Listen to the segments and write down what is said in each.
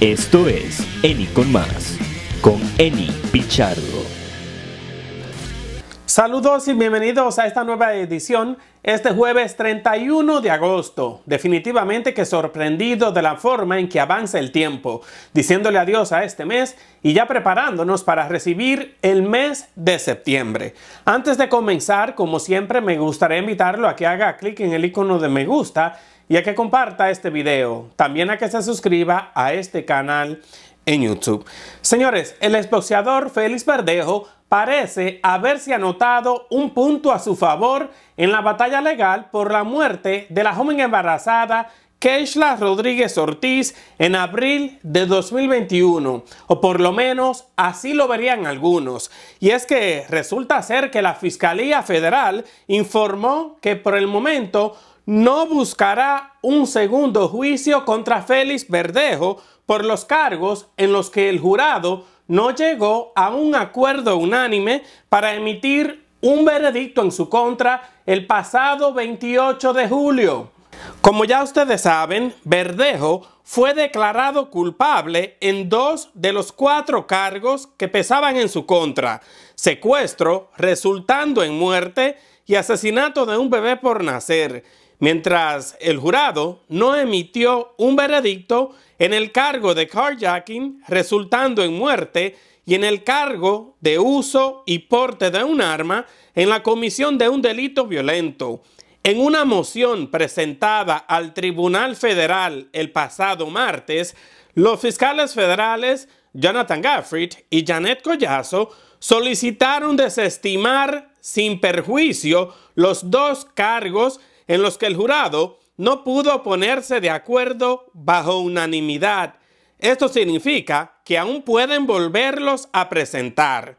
Esto es Eni con más, con Eni Pichardo. Saludos y bienvenidos a esta nueva edición este jueves 31 de agosto. Definitivamente que sorprendido de la forma en que avanza el tiempo, diciéndole adiós a este mes y ya preparándonos para recibir el mes de septiembre. Antes de comenzar, como siempre, me gustaría invitarlo a que haga clic en el icono de me gusta y a que comparta este video, también a que se suscriba a este canal en YouTube. Señores, el exboxeador Félix Verdejo parece haberse anotado un punto a su favor en la batalla legal por la muerte de la joven embarazada Keishla Rodríguez Ortiz en abril de 2021, o por lo menos así lo verían algunos. Y es que resulta ser que la Fiscalía Federal informó que por el momento no buscará un segundo juicio contra Félix Verdejo por los cargos en los que el jurado no llegó a un acuerdo unánime para emitir un veredicto en su contra el pasado 28 de julio. Como ya ustedes saben, Verdejo fue declarado culpable en dos de los cuatro cargos que pesaban en su contra, secuestro resultando en muerte y asesinato de un bebé por nacer, mientras el jurado no emitió un veredicto en el cargo de carjacking resultando en muerte y en el cargo de uso y porte de un arma en la comisión de un delito violento. En una moción presentada al Tribunal Federal el pasado martes, los fiscales federales Jonathan Gaffrey y Janet Collazo solicitaron desestimar sin perjuicio los dos cargos en los que el jurado no pudo ponerse de acuerdo bajo unanimidad. Esto significa que aún pueden volverlos a presentar.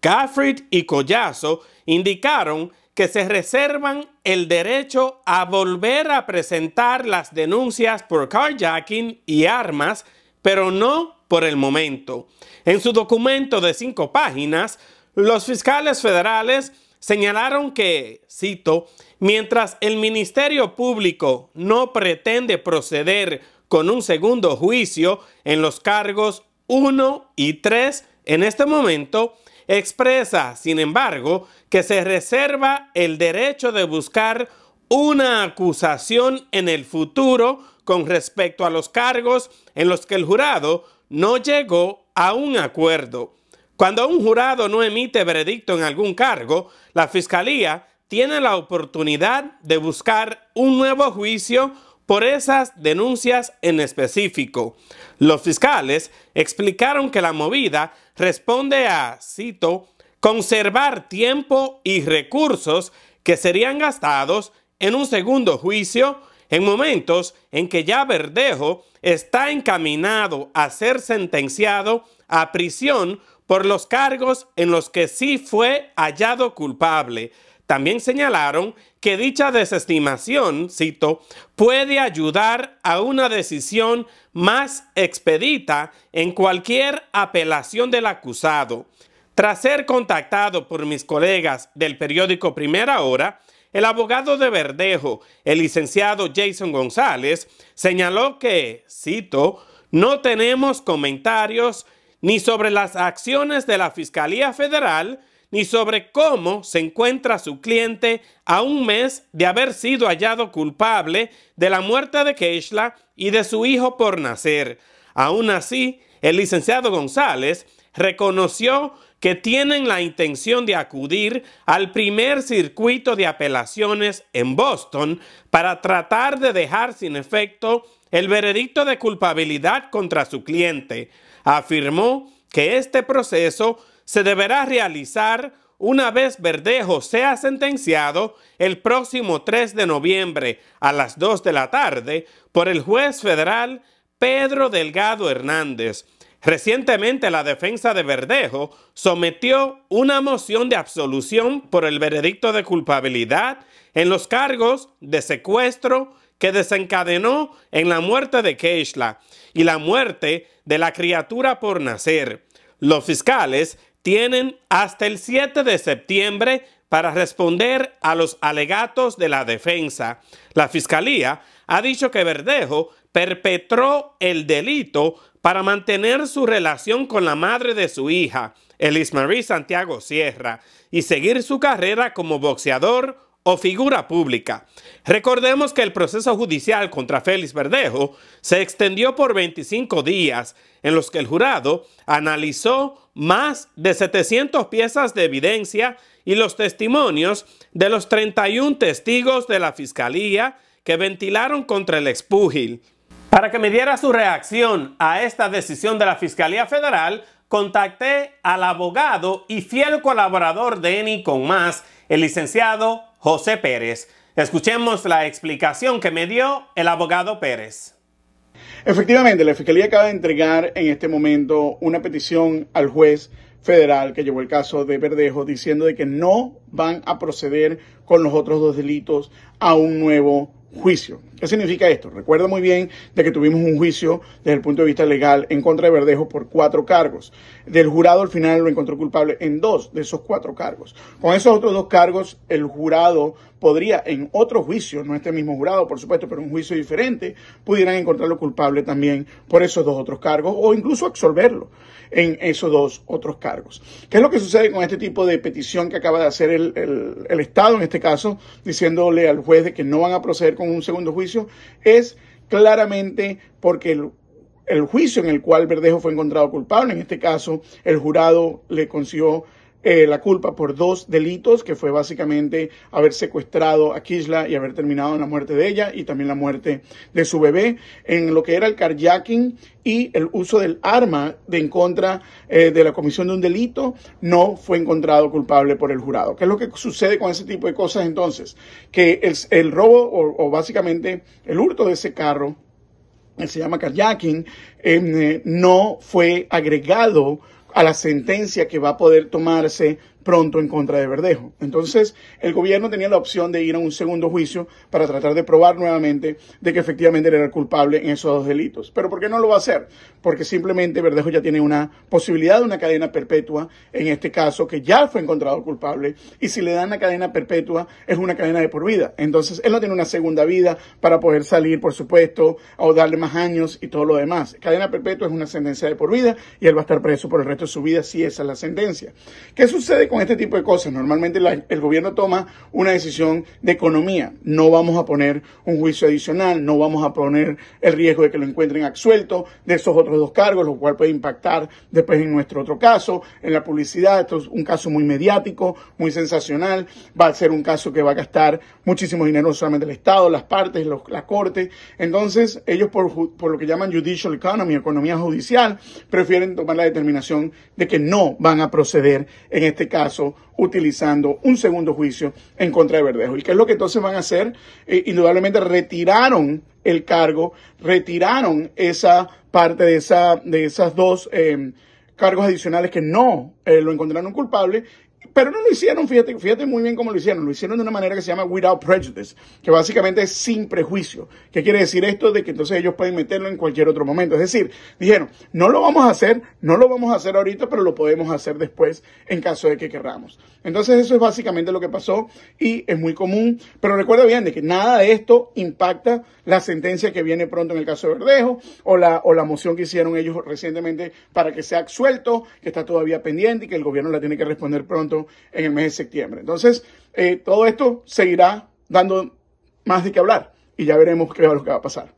Gaffrid y Collazo indicaron que se reservan el derecho a volver a presentar las denuncias por carjacking y armas, pero no por el momento. En su documento de cinco páginas, los fiscales federales señalaron que, cito, mientras el Ministerio Público no pretende proceder con un segundo juicio en los cargos 1 y 3 en este momento, expresa, sin embargo, que se reserva el derecho de buscar una acusación en el futuro con respecto a los cargos en los que el jurado no llegó a un acuerdo. Cuando un jurado no emite veredicto en algún cargo, la Fiscalía tiene la oportunidad de buscar un nuevo juicio por esas denuncias en específico. Los fiscales explicaron que la movida responde a, cito, conservar tiempo y recursos que serían gastados en un segundo juicio en momentos en que ya Verdejo está encaminado a ser sentenciado a prisión por los cargos en los que sí fue hallado culpable. También señalaron que dicha desestimación, cito, puede ayudar a una decisión más expedita en cualquier apelación del acusado. Tras ser contactado por mis colegas del periódico Primera Hora, el abogado de Verdejo, el licenciado Jason González, señaló que, cito, no tenemos comentarios ni sobre las acciones de la Fiscalía Federal, ni sobre cómo se encuentra su cliente a un mes de haber sido hallado culpable de la muerte de Keishla y de su hijo por nacer. Aún así, el licenciado González reconoció que tienen la intención de acudir al primer circuito de apelaciones en Boston para tratar de dejar sin efecto el veredicto de culpabilidad contra su cliente afirmó que este proceso se deberá realizar una vez Verdejo sea sentenciado el próximo 3 de noviembre a las 2 de la tarde por el juez federal Pedro Delgado Hernández. Recientemente la defensa de Verdejo sometió una moción de absolución por el veredicto de culpabilidad en los cargos de secuestro, que desencadenó en la muerte de Keishla y la muerte de la criatura por nacer. Los fiscales tienen hasta el 7 de septiembre para responder a los alegatos de la defensa. La fiscalía ha dicho que Verdejo perpetró el delito para mantener su relación con la madre de su hija, Elis Marie Santiago Sierra, y seguir su carrera como boxeador, o figura pública. Recordemos que el proceso judicial contra Félix Verdejo se extendió por 25 días en los que el jurado analizó más de 700 piezas de evidencia y los testimonios de los 31 testigos de la Fiscalía que ventilaron contra el expúgil. Para que me diera su reacción a esta decisión de la Fiscalía Federal, contacté al abogado y fiel colaborador de ENI con más, el licenciado José Pérez. Escuchemos la explicación que me dio el abogado Pérez. Efectivamente, la Fiscalía acaba de entregar en este momento una petición al juez federal que llevó el caso de Verdejo diciendo de que no van a proceder con los otros dos delitos a un nuevo juicio. ¿Qué significa esto? Recuerda muy bien de que tuvimos un juicio desde el punto de vista legal en contra de Verdejo por cuatro cargos. Del jurado al final lo encontró culpable en dos de esos cuatro cargos. Con esos otros dos cargos, el jurado podría en otro juicio, no este mismo jurado, por supuesto, pero un juicio diferente, pudieran encontrarlo culpable también por esos dos otros cargos o incluso absolverlo en esos dos otros cargos. ¿Qué es lo que sucede con este tipo de petición que acaba de hacer el, el Estado en este caso, diciéndole al juez de que no van a proceder con un segundo juicio es claramente porque el, el juicio en el cual Verdejo fue encontrado culpable, en este caso el jurado le consiguió eh, la culpa por dos delitos, que fue básicamente haber secuestrado a Kisla y haber terminado en la muerte de ella y también la muerte de su bebé, en lo que era el carjacking y el uso del arma de en contra eh, de la comisión de un delito, no fue encontrado culpable por el jurado. ¿Qué es lo que sucede con ese tipo de cosas entonces? Que el, robo o, básicamente el hurto de ese carro, que se llama carjacking, eh, no fue agregado a la sentencia que va a poder tomarse pronto en contra de Verdejo. Entonces, el gobierno tenía la opción de ir a un segundo juicio para tratar de probar nuevamente de que efectivamente él era culpable en esos dos delitos. Pero ¿por qué no lo va a hacer? Porque simplemente Verdejo ya tiene una posibilidad de una cadena perpetua en este caso que ya fue encontrado culpable y si le dan la cadena perpetua es una cadena de por vida. Entonces, él no tiene una segunda vida para poder salir, por supuesto, o darle más años y todo lo demás. Cadena perpetua es una sentencia de por vida y él va a estar preso por el resto de su vida si esa es la sentencia. ¿Qué sucede con con este tipo de cosas. Normalmente el gobierno toma una decisión de economía. No vamos a poner un juicio adicional, no vamos a poner el riesgo de que lo encuentren absuelto de esos otros dos cargos, lo cual puede impactar después en nuestro otro caso, en la publicidad. Esto es un caso muy mediático, muy sensacional. Va a ser un caso que va a gastar muchísimo dinero, solamente el Estado, las partes, la Corte. Entonces, ellos por, por lo que llaman judicial economy, economía judicial, prefieren tomar la determinación de que no van a proceder en este caso utilizando un segundo juicio en contra de Verdejo. ¿Y qué es lo que entonces van a hacer? Eh, indudablemente retiraron el cargo, retiraron esa parte de, esa, de esas dos eh, cargos adicionales que no eh, lo encontraron culpable pero no lo hicieron, fíjate, fíjate muy bien cómo lo hicieron. Lo hicieron de una manera que se llama without prejudice, que básicamente es sin prejuicio. ¿Qué quiere decir esto? De que entonces ellos pueden meterlo en cualquier otro momento. Es decir, dijeron, no lo vamos a hacer, no lo vamos a hacer ahorita, pero lo podemos hacer después en caso de que querramos. Entonces eso es básicamente lo que pasó y es muy común. Pero recuerda bien de que nada de esto impacta la sentencia que viene pronto en el caso de Verdejo o la, o la moción que hicieron ellos recientemente para que sea suelto, que está todavía pendiente y que el gobierno la tiene que responder pronto en el mes de septiembre. Entonces, eh, todo esto seguirá dando más de qué hablar y ya veremos qué es lo que va a pasar.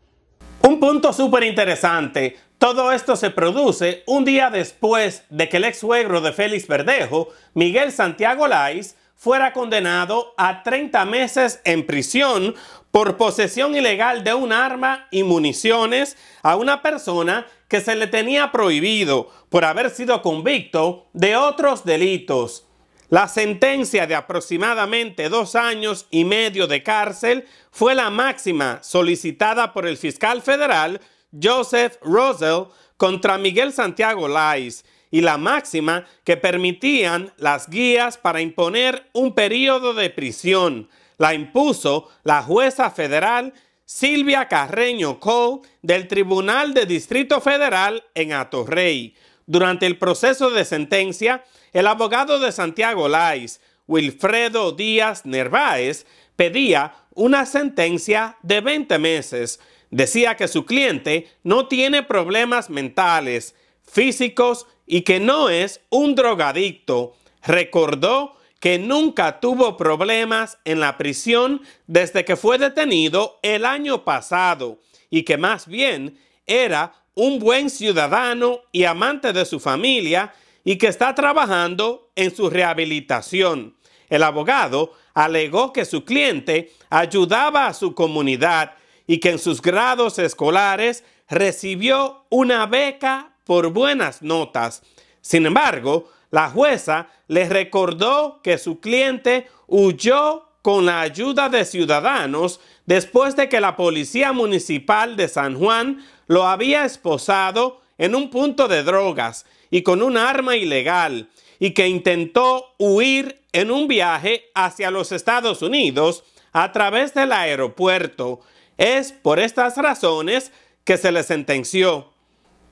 Un punto súper interesante. Todo esto se produce un día después de que el ex suegro de Félix Verdejo, Miguel Santiago Lais, fuera condenado a 30 meses en prisión por posesión ilegal de un arma y municiones a una persona que se le tenía prohibido por haber sido convicto de otros delitos. La sentencia de aproximadamente dos años y medio de cárcel fue la máxima solicitada por el fiscal federal Joseph Rosell contra Miguel Santiago Lais y la máxima que permitían las guías para imponer un periodo de prisión. La impuso la jueza federal Silvia Carreño Cole del Tribunal de Distrito Federal en Atorrey. Durante el proceso de sentencia, el abogado de Santiago Lais, Wilfredo Díaz Nerváez, pedía una sentencia de 20 meses. Decía que su cliente no tiene problemas mentales, físicos y que no es un drogadicto. Recordó que nunca tuvo problemas en la prisión desde que fue detenido el año pasado y que más bien era un buen ciudadano y amante de su familia y que está trabajando en su rehabilitación. El abogado alegó que su cliente ayudaba a su comunidad y que en sus grados escolares recibió una beca por buenas notas. Sin embargo, la jueza le recordó que su cliente huyó con la ayuda de ciudadanos después de que la policía municipal de San Juan lo había esposado en un punto de drogas y con un arma ilegal, y que intentó huir en un viaje hacia los Estados Unidos a través del aeropuerto. Es por estas razones que se le sentenció.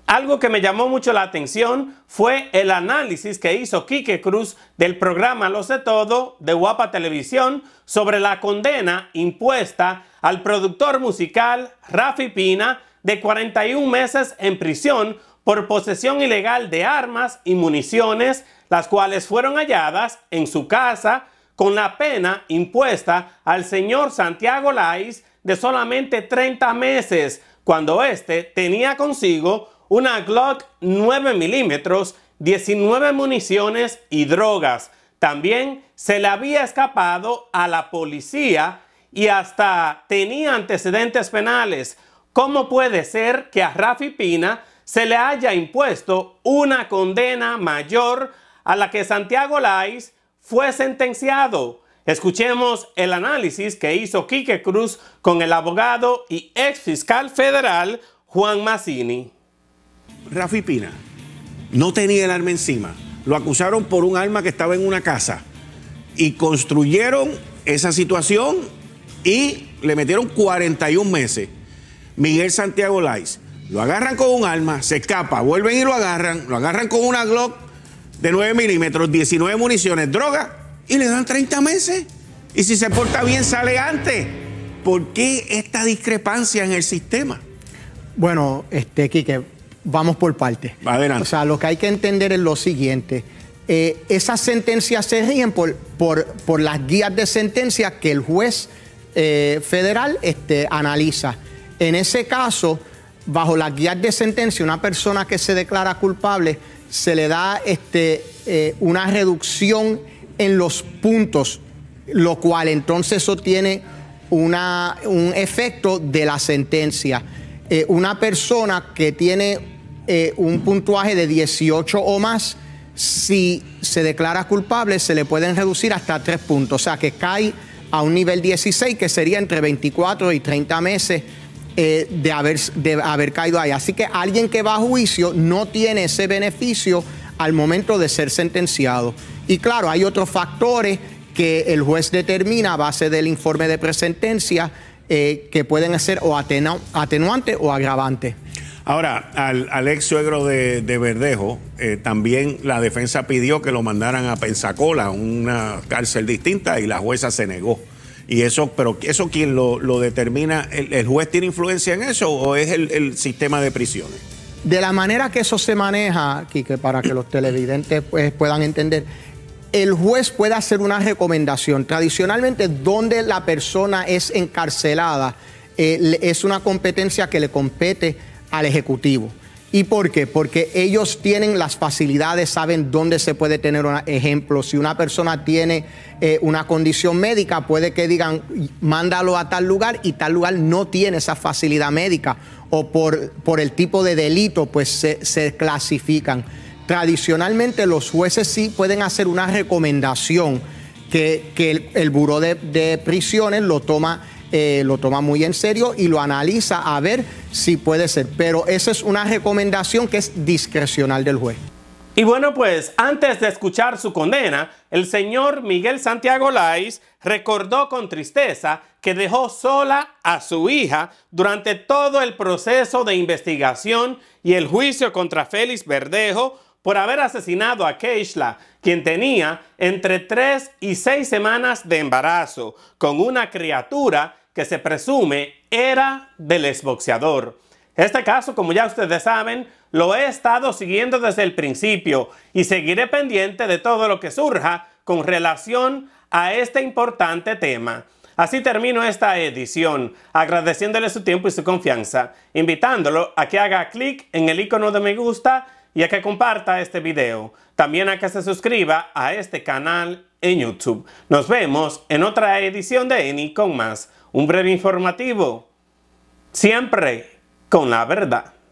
Algo que me llamó mucho la atención fue el análisis que hizo Quique Cruz del programa Lo sé todo de Guapa Televisión sobre la condena impuesta al productor musical Rafi Pina de 41 meses en prisión por posesión ilegal de armas y municiones, las cuales fueron halladas en su casa con la pena impuesta al señor Santiago Lais de solamente 30 meses, cuando éste tenía consigo una Glock 9 milímetros, 19 municiones y drogas. También se le había escapado a la policía y hasta tenía antecedentes penales. ¿Cómo puede ser que a Rafi Pina se le haya impuesto una condena mayor a la que Santiago Lais fue sentenciado? Escuchemos el análisis que hizo Quique Cruz con el abogado y ex fiscal federal Juan Massini. Rafi Pina no tenía el arma encima. Lo acusaron por un arma que estaba en una casa. Y construyeron esa situación y le metieron 41 meses. Miguel Santiago Lais. Lo agarran con un arma, se escapa, vuelven y lo agarran. Lo agarran con una Glock de 9 milímetros, 19 municiones, droga, y le dan 30 meses. Y si se porta bien, sale antes. ¿Por qué esta discrepancia en el sistema? Bueno, este, Quique, Vamos por partes. Adelante. O sea, lo que hay que entender es lo siguiente. Eh, esas sentencias se rigen por, por, las guías de sentencia que el juez eh, federal este, analiza. En ese caso, bajo las guías de sentencia, una persona que se declara culpable se le da este, eh, una reducción en los puntos, lo cual entonces eso tiene una, un efecto de la sentencia. una persona que tiene eh, un puntuaje de 18 o más. Si se declara culpable, se le pueden reducir hasta 3 puntos. O sea, que cae a un nivel 16, que sería entre 24 y 30 meses eh, de, haber, de haber caído ahí. Así que alguien que va a juicio no tiene ese beneficio al momento de ser sentenciado. Y claro, hay otros factores que el juez determina a base del informe de presentencia eh, que pueden ser o atenuante o agravantes Ahora, al, ex suegro de, Verdejo, eh, también la defensa pidió que lo mandaran a Pensacola, una cárcel distinta, y la jueza se negó. Y eso, pero eso quién lo, determina, ¿El, juez tiene influencia en eso o es el, sistema de prisiones? De la manera que eso se maneja, Quique, para que los televidentes pues, puedan entender, el juez puede hacer una recomendación. Tradicionalmente, donde la persona es encarcelada, eh, es una competencia que le compete al Ejecutivo. ¿Y por qué? Porque ellos tienen las facilidades, saben dónde se puede tener un ejemplo. Si una persona tiene eh, una condición médica, puede que digan, mándalo a tal lugar y tal lugar no tiene esa facilidad médica. O por, por el tipo de delito, pues se, clasifican. Tradicionalmente los jueces sí pueden hacer una recomendación que, el, el Buró de, de Prisiones lo toma eh, lo toma muy en serio y lo analiza a ver si puede ser. Pero esa es una recomendación que es discrecional del juez. Y bueno, pues antes de escuchar su condena, el señor Miguel Santiago Lais recordó con tristeza que dejó sola a su hija durante todo el proceso de investigación y el juicio contra Félix Verdejo por haber asesinado a Keishla, quien tenía entre tres y seis semanas de embarazo, con una criatura que se presume era del exboxeador. Este caso, como ya ustedes saben, lo he estado siguiendo desde el principio y seguiré pendiente de todo lo que surja con relación a este importante tema. Así termino esta edición, agradeciéndole su tiempo y su confianza, invitándolo a que haga clic en el icono de me gusta y a que comparta este video. También a que se suscriba a este canal en YouTube. Nos vemos en otra edición de ENI con más. Un breve informativo. Siempre con la verdad.